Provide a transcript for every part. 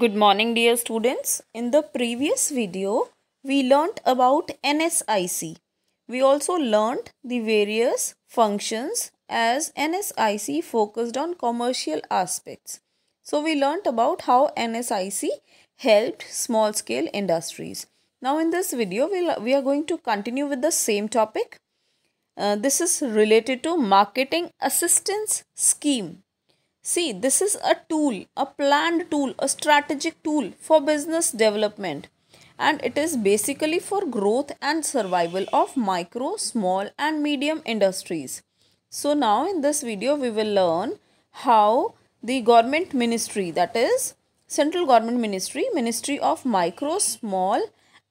Good morning dear students. In the previous video, we learnt about NSIC. We also learnt the various functions as NSIC focused on commercial aspects. So we learnt about how NSIC helped small scale industries. Now in this video, we'll, we are going to continue with the same topic. Uh, this is related to marketing assistance scheme See, this is a tool, a planned tool, a strategic tool for business development. And it is basically for growth and survival of micro, small and medium industries. So now in this video, we will learn how the government ministry, that is Central Government Ministry, Ministry of Micro, Small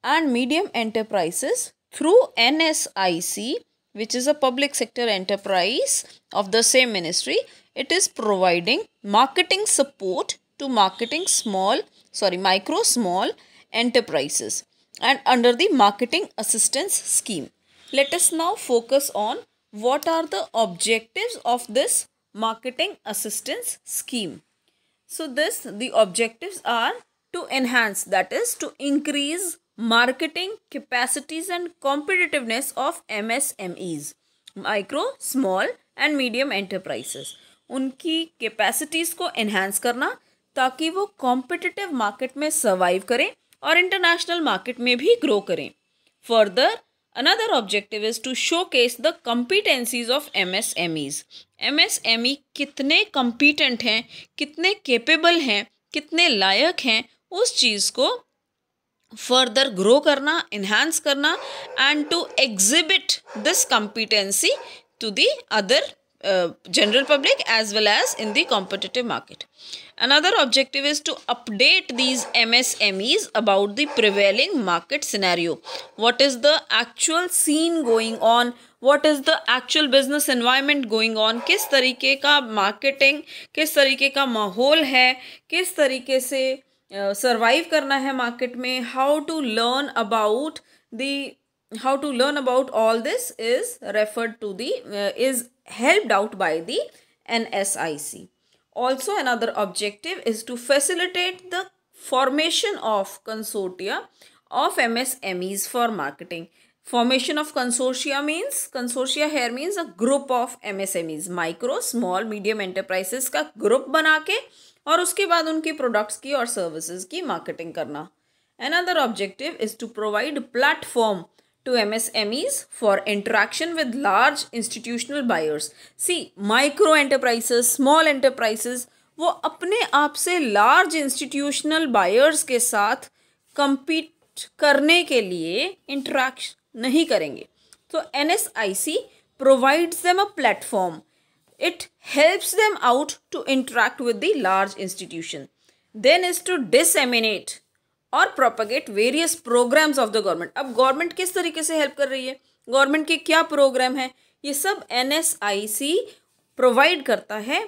and Medium Enterprises through NSIC, which is a public sector enterprise of the same ministry, it is providing marketing support to marketing small, sorry, micro small enterprises and under the marketing assistance scheme. Let us now focus on what are the objectives of this marketing assistance scheme. So this the objectives are to enhance that is to increase marketing capacities and competitiveness of MSMEs, micro, small and medium enterprises. उनकी capacities को enhance करना ताकि वो competitive market में survive करें और international market में भी ग्रो करें further another objective is to showcase the competencies of M S M Es M S M E कितने कम्पिटेंट हैं कितने केपेबल हैं कितने लायक हैं उस चीज़ को फर्दर ग्रो करना इन्हेंस करना and to exhibit this competency to the other uh, general public as well as in the competitive market. Another objective is to update these MSMEs about the prevailing market scenario. What is the actual scene going on? What is the actual business environment going on? किस तरीके का marketing, किस तरीके का माहौल है किस तरीके से सर्वाइव uh, करना है मार्केट में how to learn about the how to learn about all this is referred to the uh, is helped out by the NSIC. Also another objective is to facilitate the formation of consortia of MSMEs for marketing. Formation of consortia means, consortia here means a group of MSMEs, micro, small, medium enterprises का group बना के और उसके बाद उनके products की और services की marketing करना. Another objective is to provide platform to MSMEs for interaction with large institutional buyers. See, micro enterprises, small enterprises, वो अपने आप से लार्ज इंस्टीट्यूशनल बायर्स के साथ कम्पीट करने के लिए इंट्रैक्शन नहीं करेंगे तो N S I C provides them a platform it helps them out to interact with the large institution then is to disseminate और propagate various programs of the government अब गवर्नमेंट किस तरीके से हेल्प कर रही है गवर्नमेंट के क्या प्रोग्राम है ये सब एन प्रोवाइड करता है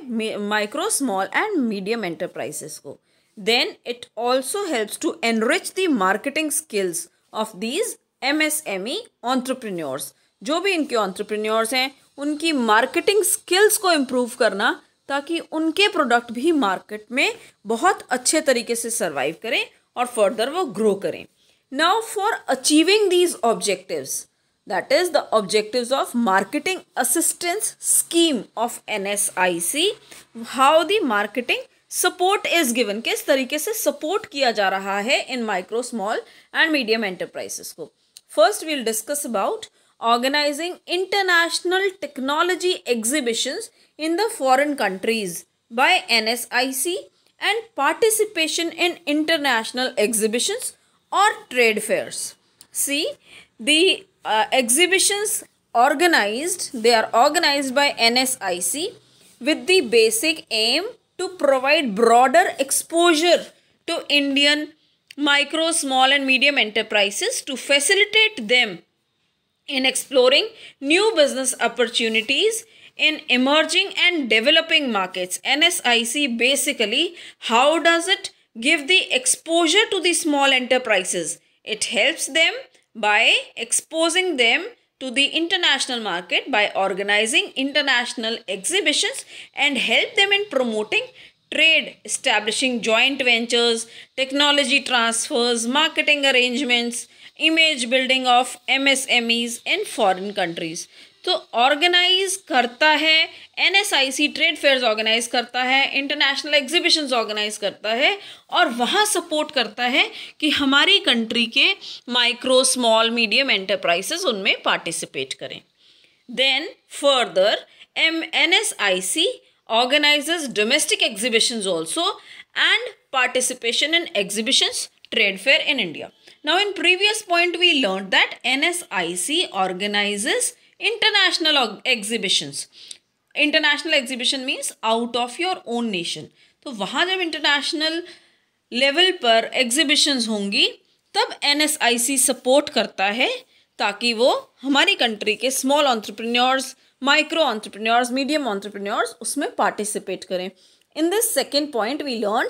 micro small and medium enterprises को then it also helps to enrich the marketing skills of these M S M E entrepreneurs जो भी इनके ऑन्ट्रप्रन्योर्स हैं उनकी मार्केटिंग स्किल्स को इम्प्रूव करना ताकि उनके प्रोडक्ट भी मार्केट में बहुत अच्छे तरीके से सर्वाइव करें और फर्दर वो ग्रो करें now for achieving these objectives that is the objective of marketing assistance scheme of N S I C how the marketing support is given किस तरीके से सपोर्ट किया जा रहा है इन micro small and medium enterprises को first we'll discuss about organizing international technology organizing in the foreign countries by N S I C and participation in international exhibitions or trade fairs. See, the uh, exhibitions organized, they are organized by NSIC with the basic aim to provide broader exposure to Indian micro, small and medium enterprises to facilitate them in exploring new business opportunities in emerging and developing markets nsic basically how does it give the exposure to the small enterprises it helps them by exposing them to the international market by organizing international exhibitions and help them in promoting trade, establishing joint ventures, technology transfers, marketing arrangements, image building of MSMEs in foreign countries. तो organize करता है N S I C trade fairs organize करता है international exhibitions organise करता है और वहाँ support करता है कि हमारी कंट्री के माइक्रो स्मॉल मीडियम एंटरप्राइजेस उनमें पार्टिसिपेट करें then further M N S I C domestic also and participation in and trade fair in India now in previous point we learn that N S I C organizes international exhibitions international exhibition means out of your own nation तो वहाँ जब international level पर exhibitions होंगी तब N support करता है ताकि वो हमारी कंट्री के small entrepreneurs micro entrepreneurs medium entrepreneurs उसमें पार्टिसिपेट करें in this second point we learn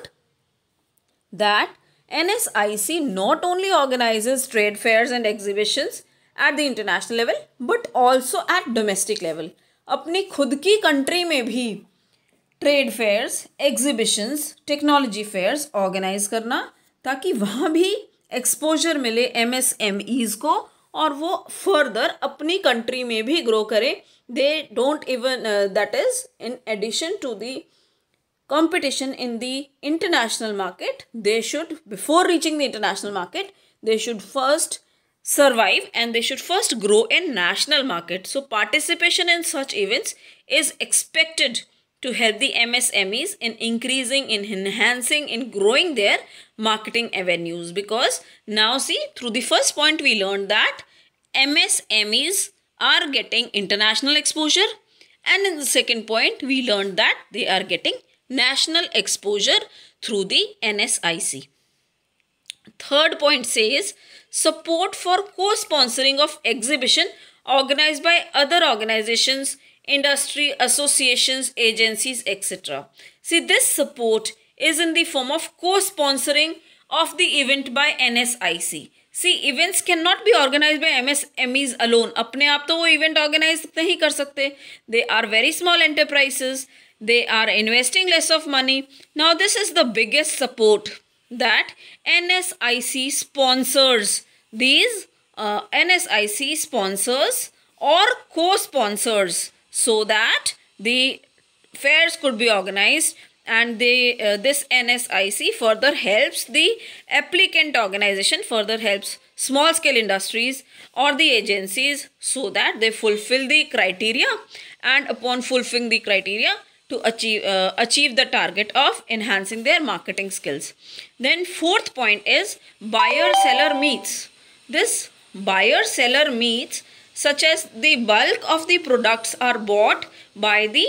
that N S I C not only organize trade fairs and exhibitions at the international level but also at domestic level अपनी खुद की country में भी trade fairs exhibitions technology fairs organize करना ताकि वहाँ भी exposure मिले एम एस एम ईज़ को और वो फर्दर अपनी कंट्री में भी ग्रो करे they don't even that is in addition to the competition in the international market they should before reaching the international market they should first survive and they should first grow in national market. So participation in such events is expected to help the MSMEs in increasing, in enhancing, in growing their marketing avenues. Because now see, through the first point we learned that MSMEs are getting international exposure. And in the second point, we learned that they are getting national exposure through the NSIC third point says support for co-sponsoring of exhibition organized by other organizations industry associations agencies etc see this support is in the form of co-sponsoring of the event by nsic see events cannot be organized by msmes alone apne aap to wo event organize nahi kar sakte they are very small enterprises they are investing less of money now this is the biggest support that NSIC sponsors. These uh, NSIC sponsors or co-sponsors so that the fairs could be organized and the uh, this NSIC further helps the applicant organization further helps small scale industries or the agencies so that they fulfill the criteria and upon fulfilling the criteria to achieve, uh, achieve the target of enhancing their marketing skills. Then fourth point is buyer-seller meets. This buyer-seller meets such as the bulk of the products are bought by the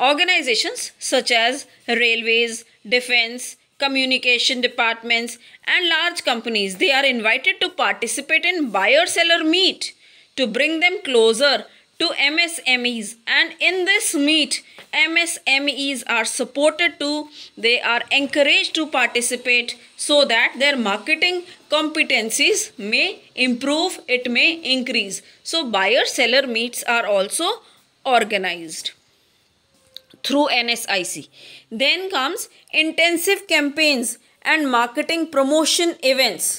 organizations such as railways, defense, communication departments and large companies. They are invited to participate in buyer-seller meet to bring them closer to MSMEs and in this meet MSMEs are supported to they are encouraged to participate so that their marketing competencies may improve it may increase so buyer seller meets are also organized through NSIC then comes intensive campaigns and marketing promotion events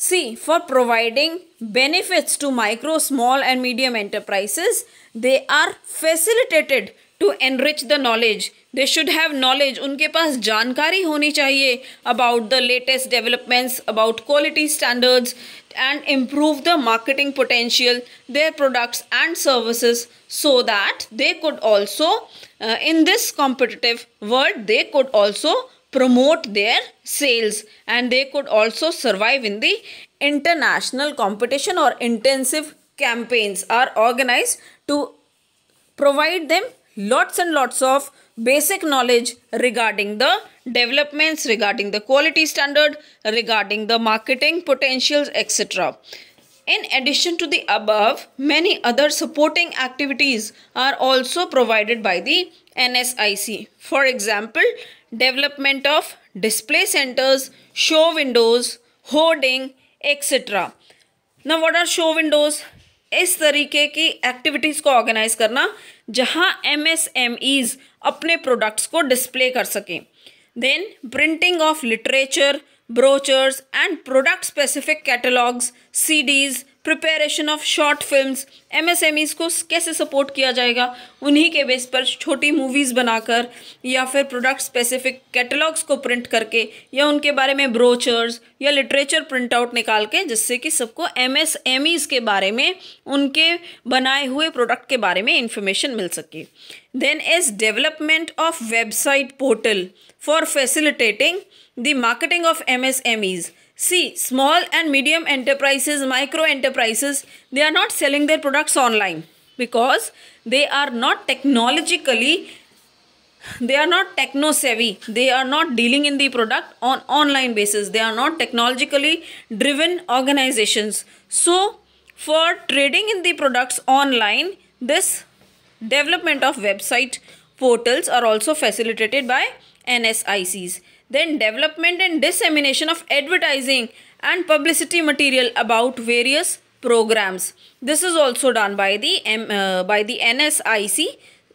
See, for providing benefits to micro, small and medium enterprises, they are facilitated to enrich the knowledge. They should have knowledge. Unke paas jankari honi chahiye about the latest developments, about quality standards and improve the marketing potential, their products and services so that they could also, uh, in this competitive world, they could also promote their sales and they could also survive in the international competition or intensive campaigns are organized to provide them lots and lots of basic knowledge regarding the developments regarding the quality standard regarding the marketing potentials etc in addition to the above many other supporting activities are also provided by the nsic for example development of display centres show windows hoarding etcetera ना what are show windows इस तरीके की activities को organize करना जहाँ M S M Es अपने products को display कर सकें then printing of literature brochures and product specific catalogues CDs preparation of short M MSMEs को कैसे सपोर्ट किया जाएगा उन्हीं के बेस पर छोटी मूवीज़ बनाकर या फिर प्रोडक्ट स्पेसिफिक कैटलॉग्स को प्रिंट करके या उनके बारे में ब्रोचर्स या लिटरेचर प्रिंट आउट निकाल के जिससे कि सबको एमएसएमईज के बारे में उनके बनाए हुए प्रोडक्ट के बारे में इंफॉर्मेशन मिल सके then is development of website portal for facilitating the marketing of MSMEs See, small and medium enterprises, micro enterprises, they are not selling their products online because they are not technologically, they are not techno savvy. They are not dealing in the product on online basis. They are not technologically driven organizations. So, for trading in the products online, this development of website portals are also facilitated by NSICs then development and dissemination of advertising and publicity material about various programs. This is also done by the, M, uh, by the NSIC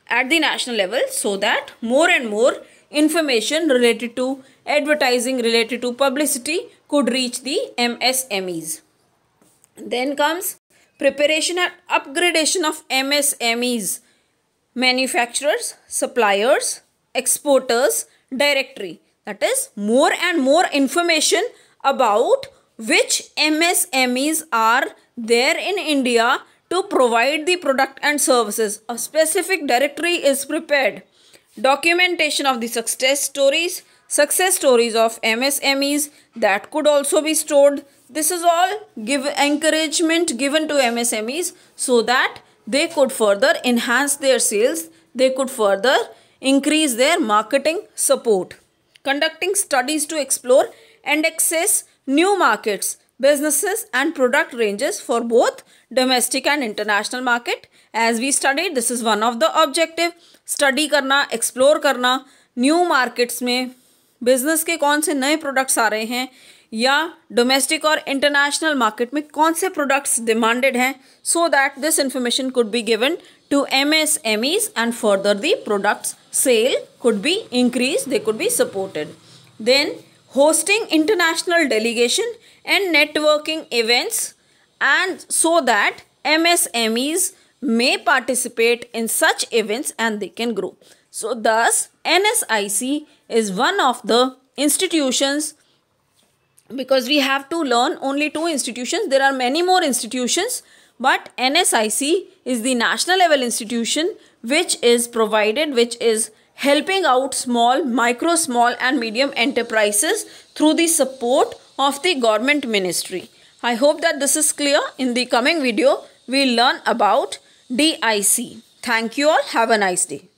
at the national level so that more and more information related to advertising related to publicity could reach the MSMEs. Then comes preparation and upgradation of MSMEs, manufacturers, suppliers, exporters, directory. That is more and more information about which MSMEs are there in India to provide the product and services. A specific directory is prepared. Documentation of the success stories, success stories of MSMEs that could also be stored. This is all give encouragement given to MSMEs so that they could further enhance their sales, they could further increase their marketing support. conducting studies to explore and access new markets, businesses and product ranges for both domestic and international market. As we studied, this is one of the objective. Study karna explore karna new markets mein business ke kaun se naye products aa rahe hain या domestic or international market, में कौन से products demanded हैं so that this information could be to MSMEs and further the products sale could be increased, they could be supported. Then hosting international delegation and networking events and so that MSMEs may participate in such events and they can grow. So thus NSIC is one of the institutions because we have to learn only two institutions. There are many more institutions, but NSIC is the national level institution which is provided, which is helping out small, micro, small and medium enterprises through the support of the government ministry. I hope that this is clear. In the coming video, we'll learn about DIC. Thank you all. Have a nice day.